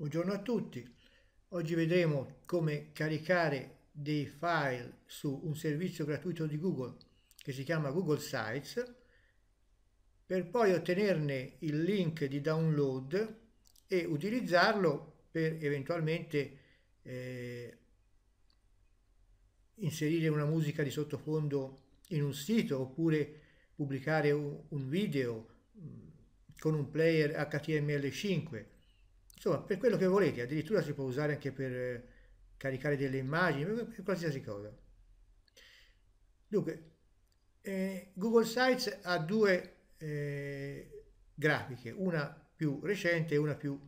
Buongiorno a tutti, oggi vedremo come caricare dei file su un servizio gratuito di Google che si chiama Google Sites per poi ottenerne il link di download e utilizzarlo per eventualmente eh, inserire una musica di sottofondo in un sito oppure pubblicare un video mm, con un player HTML5 insomma per quello che volete addirittura si può usare anche per eh, caricare delle immagini per qualsiasi cosa dunque eh, google sites ha due eh, grafiche una più recente e una più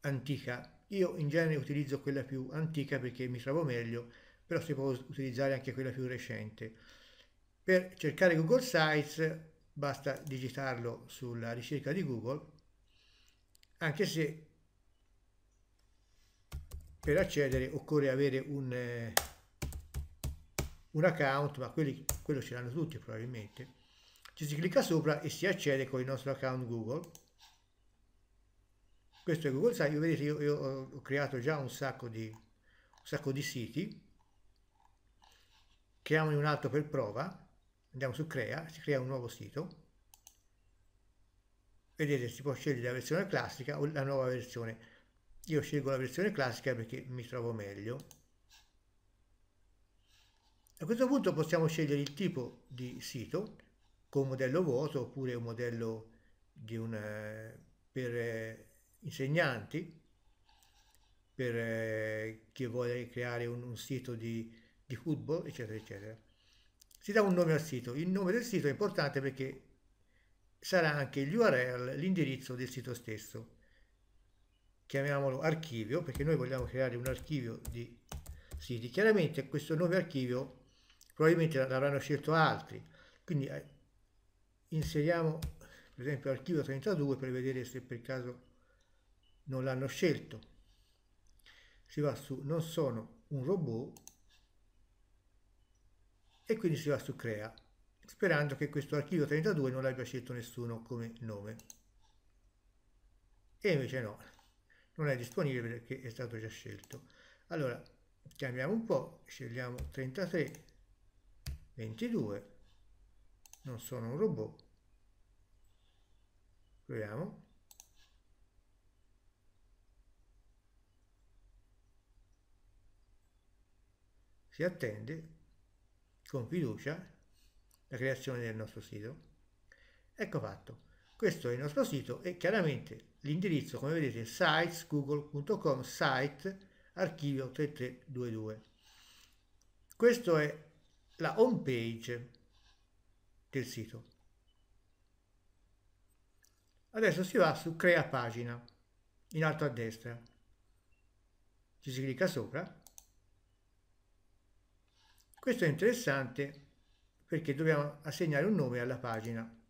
antica io in genere utilizzo quella più antica perché mi trovo meglio però si può utilizzare anche quella più recente per cercare google sites basta digitarlo sulla ricerca di google anche se per accedere occorre avere un, eh, un account, ma quelli, quello ce l'hanno tutti probabilmente. Ci si clicca sopra e si accede con il nostro account Google. Questo è Google Site, vedete io, io, ho creato già un sacco di, un sacco di siti. Creiamone un altro per prova, andiamo su crea, si crea un nuovo sito vedete si può scegliere la versione classica o la nuova versione io scelgo la versione classica perché mi trovo meglio a questo punto possiamo scegliere il tipo di sito con un modello vuoto oppure un modello una, eh, per eh, insegnanti per eh, chi vuole creare un, un sito di, di football eccetera eccetera si dà un nome al sito il nome del sito è importante perché sarà anche l'URL, l'indirizzo del sito stesso. Chiamiamolo archivio perché noi vogliamo creare un archivio di siti. Chiaramente questo nome archivio probabilmente l'avranno scelto altri, quindi eh, inseriamo per esempio archivio 32 per vedere se per caso non l'hanno scelto. Si va su non sono un robot e quindi si va su crea sperando che questo archivio 32 non l'abbia scelto nessuno come nome. E invece no, non è disponibile perché è stato già scelto. Allora, chiamiamo un po', scegliamo 33, 22, non sono un robot, proviamo. Si attende con fiducia la creazione del nostro sito. Ecco fatto. Questo è il nostro sito e chiaramente l'indirizzo, come vedete, è sitesgoogle.com site archivio 3322. Questa è la home page del sito. Adesso si va su crea pagina, in alto a destra. Ci si clicca sopra. Questo è interessante perché dobbiamo assegnare un nome alla pagina.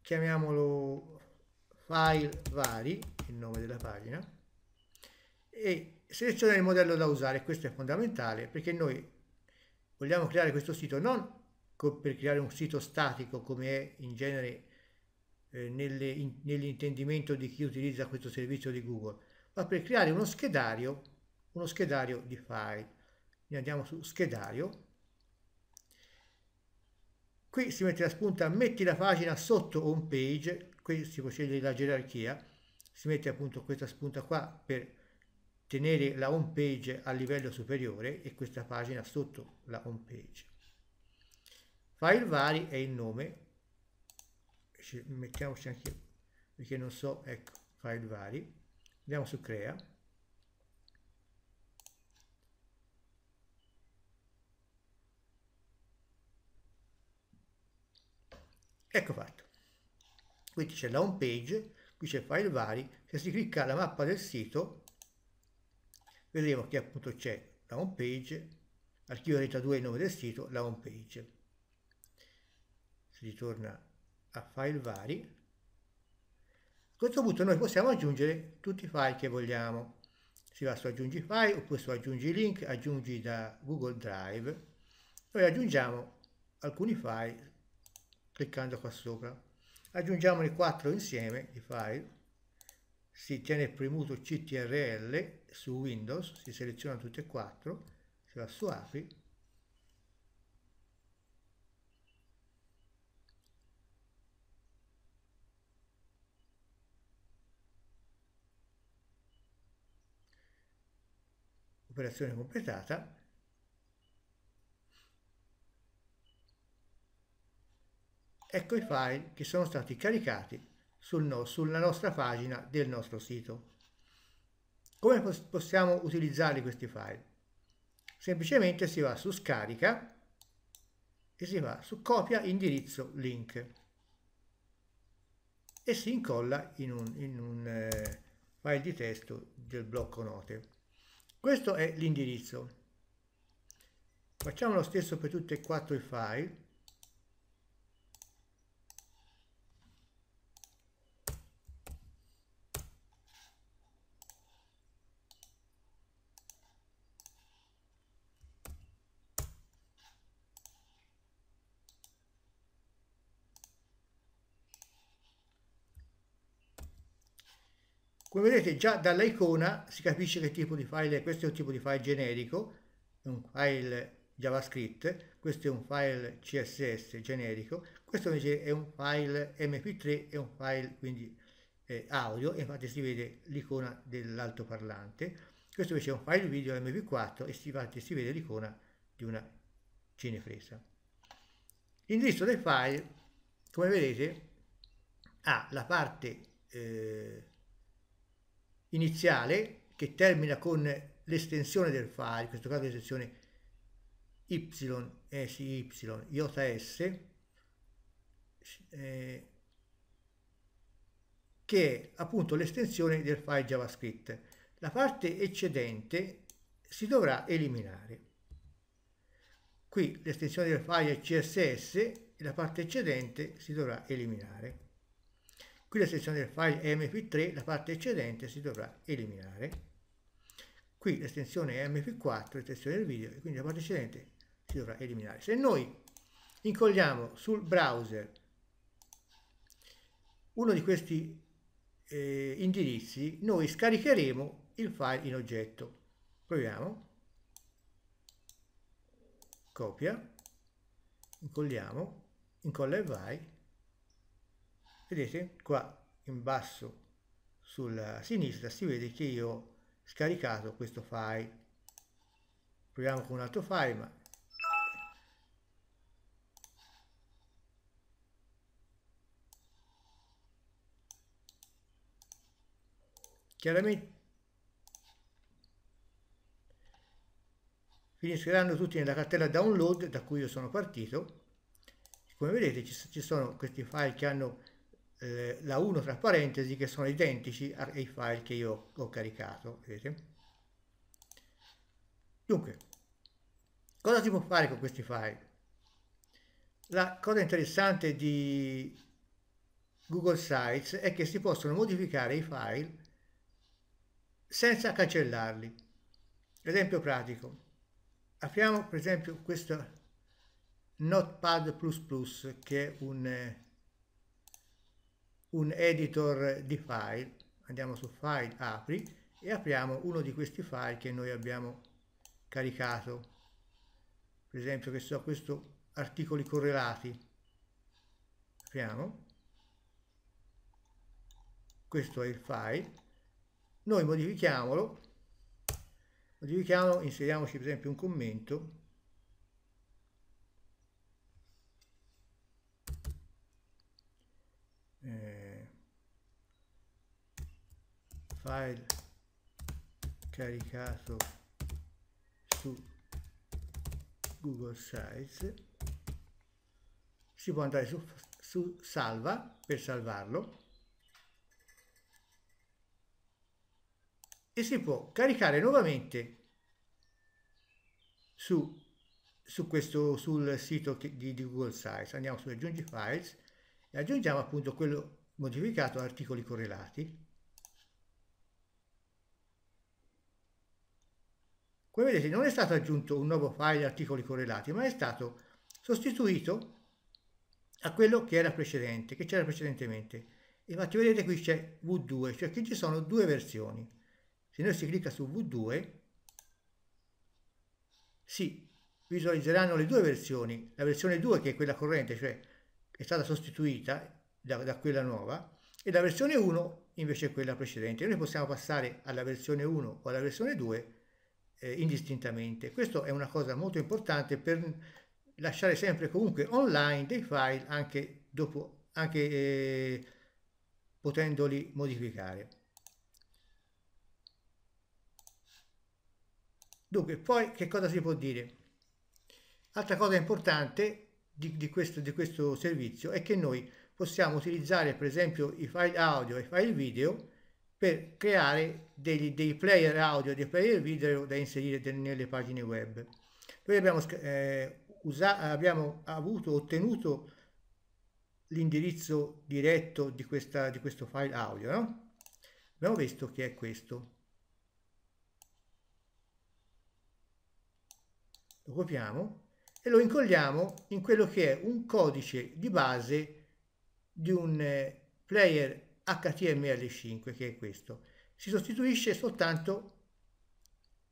Chiamiamolo file vari, il nome della pagina, e selezionare il modello da usare. Questo è fondamentale perché noi vogliamo creare questo sito non per creare un sito statico come è in genere eh, nell'intendimento di chi utilizza questo servizio di Google, ma per creare uno schedario, uno schedario di file. andiamo su schedario qui si mette la spunta metti la pagina sotto home page qui si può scegliere la gerarchia si mette appunto questa spunta qua per tenere la home page a livello superiore e questa pagina sotto la home page file vari è il nome mettiamoci anche perché non so ecco file vari andiamo su crea Ecco fatto. Quindi c'è la home page, qui c'è file vari, se si clicca la mappa del sito, vedremo che appunto c'è la home page, archivio rete 2 il nome del sito, la home page. Si ritorna a file vari. A questo punto noi possiamo aggiungere tutti i file che vogliamo. Si va su aggiungi file oppure su aggiungi link, aggiungi da Google Drive. Noi aggiungiamo alcuni file cliccando qua sopra. aggiungiamo i quattro insieme i file, si tiene premuto CTRL su Windows, si seleziona tutti e quattro, si va su apri operazione completata ecco i file che sono stati caricati sul no, sulla nostra pagina del nostro sito. Come pos possiamo utilizzare questi file? Semplicemente si va su scarica e si va su copia indirizzo link e si incolla in un, in un eh, file di testo del blocco note. Questo è l'indirizzo. Facciamo lo stesso per tutti e quattro i file Come vedete già dalla icona si capisce che tipo di file è, questo è un tipo di file generico, un file JavaScript, questo è un file CSS generico, questo invece è un file MP3 è un file quindi eh, audio, infatti si vede l'icona dell'altoparlante, questo invece è un file video MP4 e si, infatti si vede l'icona di una cinefresa. L'indirizzo del file, come vedete, ha la parte eh, iniziale che termina con l'estensione del file, in questo caso l'estensione YSY, iota eh, S, eh, che è appunto l'estensione del file JavaScript. La parte eccedente si dovrà eliminare. Qui l'estensione del file è CSS e la parte eccedente si dovrà eliminare qui la sezione del file mp3 la parte eccedente si dovrà eliminare qui l'estensione mp4 l'estensione del video e quindi la parte eccedente si dovrà eliminare se noi incolliamo sul browser uno di questi eh, indirizzi noi scaricheremo il file in oggetto proviamo copia incolliamo incolla e vai vedete qua in basso sulla sinistra si vede che io ho scaricato questo file proviamo con un altro file ma chiaramente finiscono tutti nella cartella download da cui io sono partito come vedete ci sono questi file che hanno eh, la 1 tra parentesi che sono identici ai file che io ho caricato, vedete? Dunque, cosa si può fare con questi file? La cosa interessante di Google Sites è che si possono modificare i file senza cancellarli. Esempio pratico. Apriamo per esempio questo Notepad++ che è un eh, un editor di file, andiamo su file, apri e apriamo uno di questi file che noi abbiamo caricato, per esempio che so questo articoli correlati, apriamo, questo è il file, noi modifichiamolo, modifichiamo, inseriamoci per esempio un commento file caricato su Google Sites si può andare su, su salva per salvarlo e si può caricare nuovamente su, su questo, sul sito di, di Google Sites andiamo su aggiungi files e aggiungiamo appunto quello modificato articoli correlati Come vedete non è stato aggiunto un nuovo file articoli correlati, ma è stato sostituito a quello che era precedente, che c'era precedentemente. Infatti vedete qui c'è V2, cioè che ci sono due versioni. Se noi si clicca su V2, si visualizzeranno le due versioni, la versione 2 che è quella corrente, cioè è stata sostituita da, da quella nuova, e la versione 1 invece è quella precedente. Noi possiamo passare alla versione 1 o alla versione 2 eh, indistintamente. Questo è una cosa molto importante per lasciare sempre comunque online dei file anche, dopo, anche eh, potendoli modificare. Dunque, poi che cosa si può dire? Altra cosa importante di, di, questo, di questo servizio è che noi possiamo utilizzare per esempio i file audio e i file video per creare degli, dei player audio, dei player video da inserire nelle pagine web. Noi abbiamo, eh, abbiamo avuto, ottenuto l'indirizzo diretto di, questa, di, questo file audio, no? Abbiamo visto che è questo. Lo copiamo e lo incolliamo in quello che è un codice di base di un eh, player HTML5 che è questo. Si sostituisce soltanto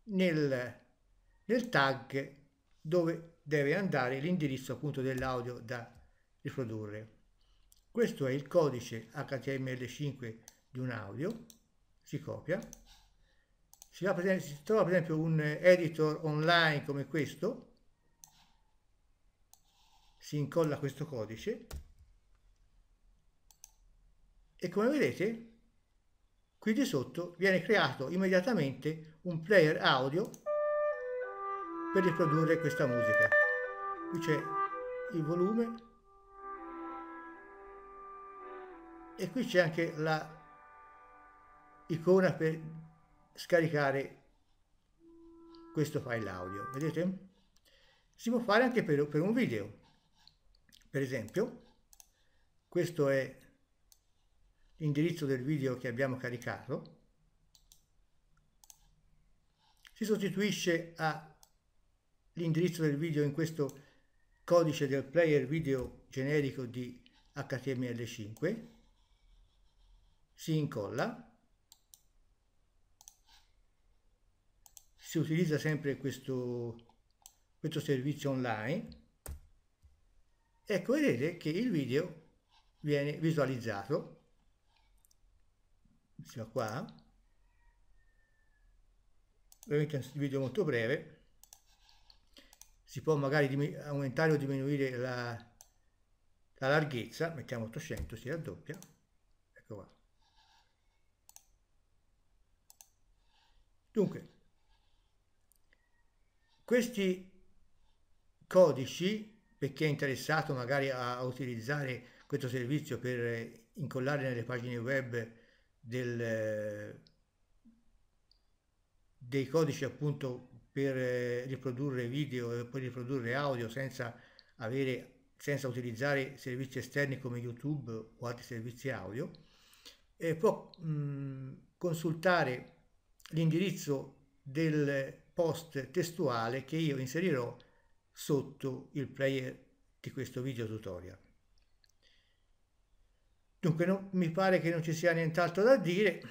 nel, nel tag dove deve andare l'indirizzo appunto dell'audio da riprodurre. Questo è il codice HTML5 di un audio, si copia, si, va, si trova per esempio un editor online come questo, si incolla questo codice e come vedete qui di sotto viene creato immediatamente un player audio per riprodurre questa musica qui c'è il volume e qui c'è anche la icona per scaricare questo file audio vedete si può fare anche per, per un video per esempio questo è l'indirizzo del video che abbiamo caricato, si sostituisce all'indirizzo del video in questo codice del player video generico di HTML5, si incolla, si utilizza sempre questo, questo servizio online, ecco vedete che il video viene visualizzato fino a qua veramente un video molto breve si può magari aumentare o diminuire la, la larghezza mettiamo 800 si raddoppia ecco qua dunque questi codici per chi è interessato magari a utilizzare questo servizio per incollare nelle pagine web del, dei codici appunto per riprodurre video e poi riprodurre audio senza, avere, senza utilizzare servizi esterni come YouTube o altri servizi audio, eh, può mh, mm, consultare l'indirizzo del post testuale che io inserirò sotto il player di questo video tutorial. Dunque non, mi pare che non ci sia nient'altro da dire.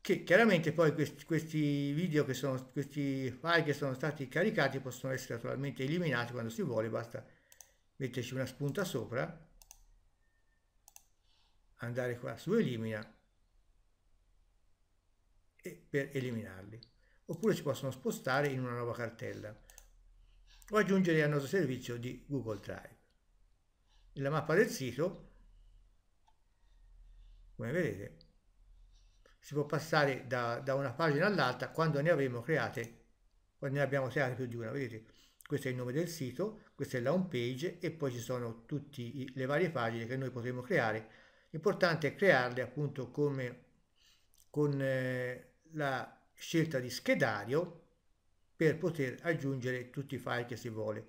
Che chiaramente poi questi, questi video che sono questi file che sono stati caricati possono essere naturalmente eliminati quando si vuole, basta metterci una spunta sopra, andare qua su elimina e per eliminarli. Oppure si possono spostare in una nuova cartella o aggiungere al nostro servizio di Google Drive la mappa del sito come vedete si può passare da, da una pagina all'altra quando ne avremo create quando ne abbiamo create più di una vedete questo è il nome del sito questa è la home page e poi ci sono tutte le varie pagine che noi potremo creare l'importante è crearle appunto come con eh, la scelta di schedario per poter aggiungere tutti i file che si vuole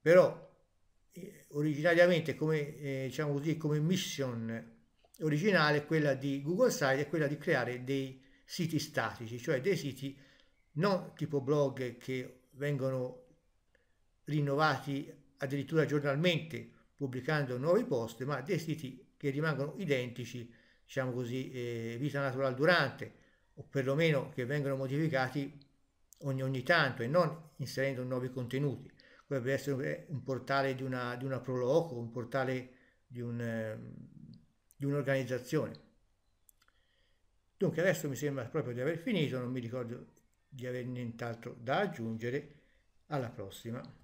però eh, originariamente come, eh, diciamo così, come mission originale quella di Google Site è quella di creare dei siti statici, cioè dei siti non tipo blog che vengono rinnovati addirittura giornalmente pubblicando nuovi post, ma dei siti che rimangono identici, diciamo così, eh, vita natural durante, o perlomeno che vengono modificati ogni, ogni tanto e non inserendo nuovi contenuti potrebbe essere eh, un portale di una, di una proloco, un portale di, un, ehm, di un'organizzazione. Dunque adesso mi sembra proprio di aver finito, non mi ricordo di avere nient'altro da aggiungere. Alla prossima!